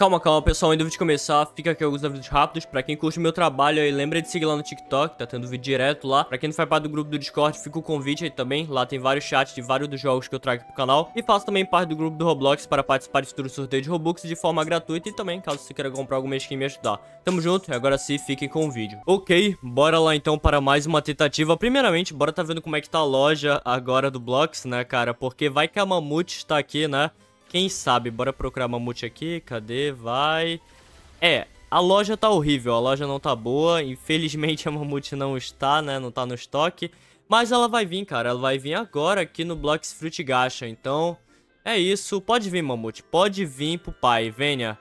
Calma, calma, pessoal, antes de começar, fica aqui alguns avisos rápidos. Pra quem curte o meu trabalho aí, lembra de seguir lá no TikTok, tá tendo vídeo direto lá. Pra quem não faz parte do grupo do Discord, fica o convite aí também. Lá tem vários chats de vários dos jogos que eu trago pro canal. E faço também parte do grupo do Roblox para participar de futuro sorteio de Robux de forma gratuita e também, caso você queira comprar alguma skin me ajudar. Tamo junto, agora sim, fiquem com o vídeo. Ok, bora lá então para mais uma tentativa. Primeiramente, bora tá vendo como é que tá a loja agora do Blox, né, cara? Porque vai que a Mamute está aqui, né? Quem sabe? Bora procurar mamute aqui. Cadê? Vai. É, a loja tá horrível. A loja não tá boa. Infelizmente a mamute não está, né? Não tá no estoque. Mas ela vai vir, cara. Ela vai vir agora aqui no Blocks Fruit Gacha. Então, é isso. Pode vir, mamute. Pode vir pro pai. Venha.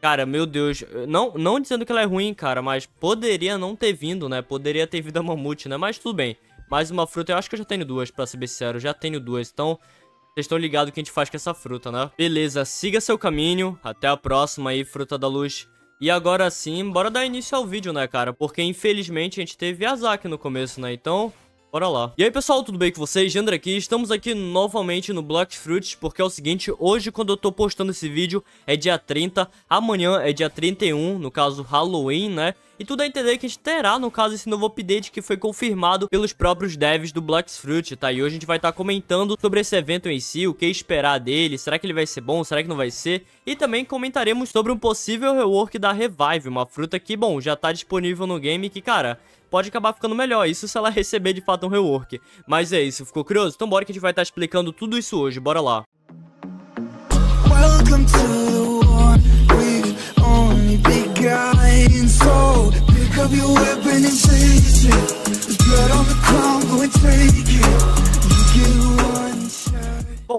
Cara, meu Deus. Não, não dizendo que ela é ruim, cara. Mas poderia não ter vindo, né? Poderia ter vindo a mamute, né? Mas tudo bem. Mais uma fruta. Eu acho que eu já tenho duas, pra ser bem sincero. Eu já tenho duas. Então... Vocês estão ligados o que a gente faz com essa fruta, né? Beleza, siga seu caminho. Até a próxima aí, fruta da luz. E agora sim, bora dar início ao vídeo, né, cara? Porque infelizmente a gente teve azar aqui no começo, né? Então, Bora lá. E aí, pessoal, tudo bem com vocês? Jandra aqui. Estamos aqui novamente no Black Fruits, porque é o seguinte, hoje quando eu tô postando esse vídeo é dia 30, amanhã é dia 31, no caso Halloween, né? E tudo a é entender que a gente terá, no caso, esse novo update que foi confirmado pelos próprios devs do Fruit, tá? E hoje a gente vai estar tá comentando sobre esse evento em si, o que esperar dele, será que ele vai ser bom, será que não vai ser? E também comentaremos sobre um possível rework da Revive, uma fruta que, bom, já tá disponível no game que, cara, pode acabar ficando melhor, isso se ela receber de fato um rework. Mas é isso, ficou curioso? Então bora que a gente vai estar tá explicando tudo isso hoje, bora lá. Welcome to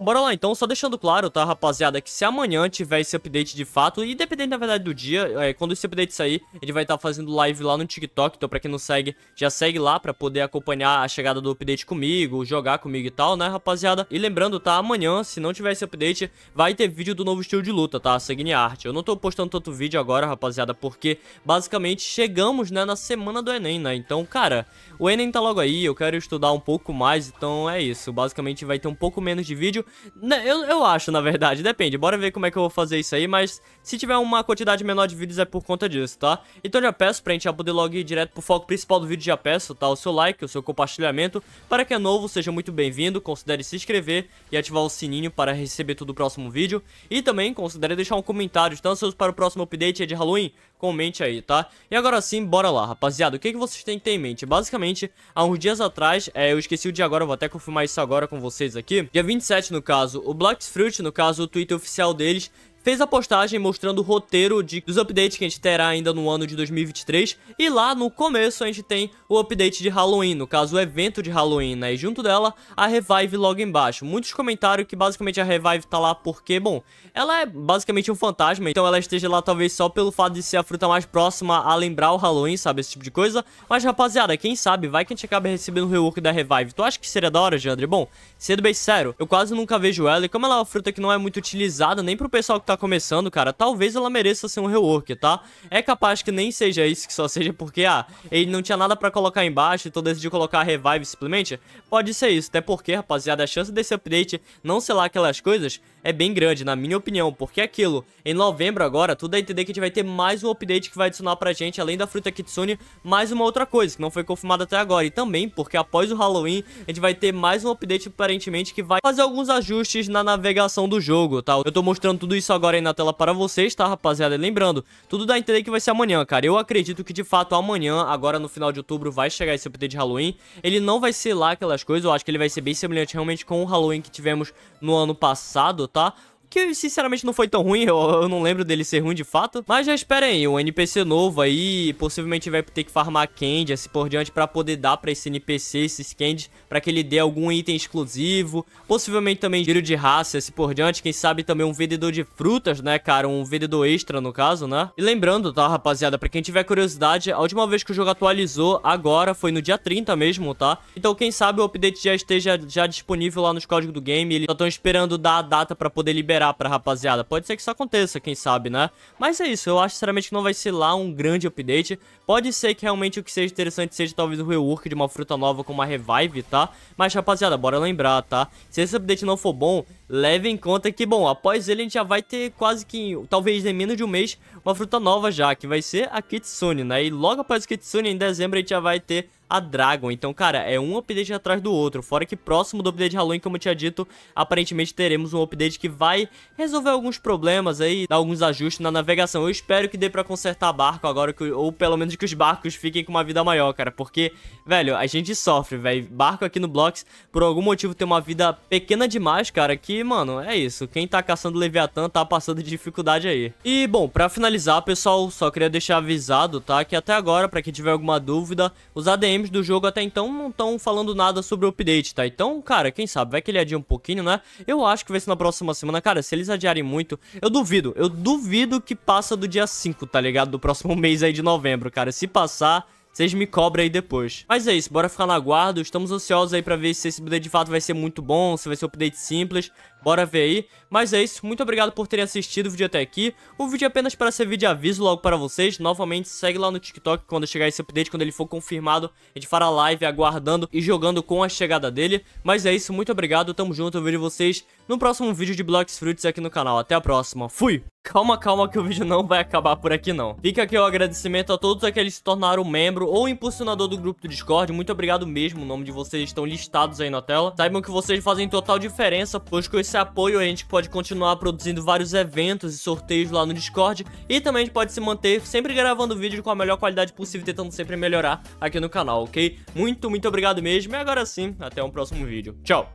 bora lá então, só deixando claro, tá, rapaziada, que se amanhã tiver esse update de fato, e dependendo, na verdade, do dia, é, quando esse update sair, ele vai estar tá fazendo live lá no TikTok, então pra quem não segue, já segue lá pra poder acompanhar a chegada do update comigo, jogar comigo e tal, né, rapaziada? E lembrando, tá, amanhã, se não tiver esse update, vai ter vídeo do novo estilo de luta, tá, Segni Arte. Eu não tô postando tanto vídeo agora, rapaziada, porque, basicamente, chegamos, né, na semana do Enem, né, então, cara, o Enem tá logo aí, eu quero estudar um pouco mais, então é isso, basicamente vai ter um pouco menos de vídeo, né, eu, eu acho, na verdade, depende. Bora ver como é que eu vou fazer isso aí, mas se tiver uma quantidade menor de vídeos é por conta disso, tá? Então já peço pra gente já poder logo ir direto pro foco principal do vídeo, já peço, tá? O seu like, o seu compartilhamento. Para quem é novo, seja muito bem-vindo, considere se inscrever e ativar o sininho para receber tudo o próximo vídeo. E também considere deixar um comentário, estão ansiosos para o próximo update de Halloween, comente aí, tá? E agora sim, bora lá, rapaziada. O que, é que vocês têm que ter em mente? Basicamente, há uns dias atrás, é, eu esqueci o dia agora, vou até confirmar isso agora com vocês aqui. Dia 27, no caso. O Fruit, no caso, o Twitter oficial deles, fez a postagem mostrando o roteiro de, dos updates que a gente terá ainda no ano de 2023. E lá no começo a gente tem o update de Halloween, no caso o evento de Halloween, né? E junto dela a Revive logo embaixo. Muitos comentários que basicamente a Revive tá lá porque, bom, ela é basicamente um fantasma, então ela esteja lá talvez só pelo fato de ser a fruta mais próxima a lembrar o Halloween, sabe? Esse tipo de coisa. Mas rapaziada, quem sabe, vai que a gente acaba recebendo o rework da Revive. Tu acha que seria da hora, Jandre? Bom, sendo bem sério, eu quase nunca vejo ela e como ela é uma fruta que não é muito utilizada nem pro pessoal que tá Tá começando, cara, talvez ela mereça ser um rework, tá? É capaz que nem seja isso, que só seja porque, ah, ele não tinha nada pra colocar embaixo, então decidiu colocar Revive simplesmente. Pode ser isso, até porque, rapaziada, a chance desse update não sei lá aquelas coisas é bem grande, na minha opinião, porque é aquilo, em novembro agora, tudo a é entender que a gente vai ter mais um update que vai adicionar pra gente, além da fruta Kitsune, mais uma outra coisa, que não foi confirmada até agora, e também porque após o Halloween, a gente vai ter mais um update aparentemente que vai fazer alguns ajustes na navegação do jogo, tá? Eu tô mostrando tudo isso agora aí na tela para vocês, tá, rapaziada? E lembrando, tudo dá a entender que vai ser amanhã, cara, eu acredito que de fato amanhã, agora no final de outubro, vai chegar esse update de Halloween, ele não vai ser lá aquelas coisas, eu acho que ele vai ser bem semelhante realmente com o Halloween que tivemos no ano passado, tá? Ah. que sinceramente não foi tão ruim, eu, eu, não lembro dele ser ruim de fato. Mas já esperem aí, um NPC novo aí, possivelmente vai ter que farmar candy, assim por diante, pra poder dar pra esse NPC, esses candy, pra que ele dê algum item exclusivo. Possivelmente também giro de raça, assim por diante, quem sabe também um vendedor de frutas, né, cara, um vendedor extra no caso, né. E lembrando, tá, rapaziada, pra quem tiver curiosidade, a última vez que o jogo atualizou, agora, foi no dia 30 mesmo, tá. Então quem sabe o update já esteja já disponível lá nos códigos do game, eles só estão esperando dar a data pra poder liberar liberar pra rapaziada. Pode ser que isso aconteça, quem sabe, né? Mas é isso, eu acho sinceramente que não vai ser lá um grande update. Pode ser que realmente o que seja interessante seja talvez o rework de uma fruta nova com uma revive, tá? Mas rapaziada, bora lembrar, tá? Se esse update não for bom, leve em conta que, bom, após ele a gente já vai ter quase que, talvez em menos de um mês, uma fruta nova já, que vai ser a Kitsune, né? E logo após a Kitsune, em dezembro, a gente já vai ter a Dragon. Então, cara, é um update atrás do outro. Fora que próximo do update de Halloween, como eu tinha dito, aparentemente teremos um update que vai resolver alguns problemas aí, dar alguns ajustes na navegação. Eu espero que dê pra consertar barco agora, que, ou pelo menos que os barcos fiquem com uma vida maior, cara. Porque, velho, a gente sofre, velho. Barco aqui no Blocks, por algum motivo, tem uma vida pequena demais, cara, que, mano, é isso. Quem tá caçando Leviatã tá passando de dificuldade aí. E, bom, pra finalizar, pessoal, só queria deixar avisado, tá, que até agora, pra quem tiver alguma dúvida, os ADM games do jogo até então não estão falando nada sobre o update, tá? Então, cara, quem sabe, vai que ele adia um pouquinho, né? Eu acho que vai ser na próxima semana, cara, se eles adiarem muito, eu duvido, eu duvido que passa do dia 5, tá ligado? Do próximo mês aí de novembro, cara, se passar... Vocês me cobrem aí depois. Mas é isso, bora ficar na guarda Estamos ansiosos aí pra ver se esse update de fato vai ser muito bom, se vai ser um update simples. Bora ver aí. Mas é isso, muito obrigado por terem assistido o vídeo até aqui. O vídeo é apenas para servir de aviso logo para vocês. Novamente, segue lá no TikTok quando chegar esse update, quando ele for confirmado. A gente fará live aguardando e jogando com a chegada dele. Mas é isso, muito obrigado, tamo junto, eu vejo vocês no próximo vídeo de Blocks Fruits aqui no canal. Até a próxima, fui! Calma, calma que o vídeo não vai acabar por aqui não. Fica aqui o agradecimento a todos aqueles que se tornaram membro ou impulsionador do grupo do Discord. Muito obrigado mesmo, o nome de vocês estão listados aí na tela. Saibam que vocês fazem total diferença, pois com esse esse apoio a gente pode continuar produzindo vários eventos e sorteios lá no Discord e também a gente pode se manter sempre gravando vídeo com a melhor qualidade possível, tentando sempre melhorar aqui no canal, ok? Muito, muito obrigado mesmo e agora sim, até um próximo vídeo. Tchau!